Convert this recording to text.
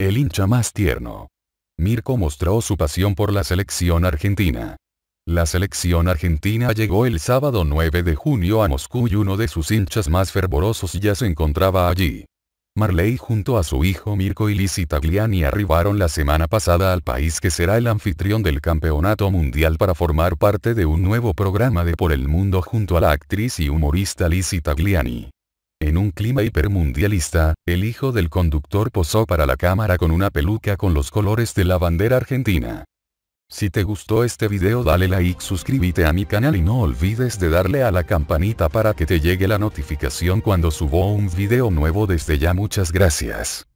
El hincha más tierno. Mirko mostró su pasión por la selección argentina. La selección argentina llegó el sábado 9 de junio a Moscú y uno de sus hinchas más fervorosos ya se encontraba allí. Marley junto a su hijo Mirko y Lizzie Tagliani arribaron la semana pasada al país que será el anfitrión del campeonato mundial para formar parte de un nuevo programa de Por el Mundo junto a la actriz y humorista Lizzie Tagliani. En un clima hipermundialista, el hijo del conductor posó para la cámara con una peluca con los colores de la bandera argentina. Si te gustó este video dale like, suscríbete a mi canal y no olvides de darle a la campanita para que te llegue la notificación cuando subo un video nuevo desde ya muchas gracias.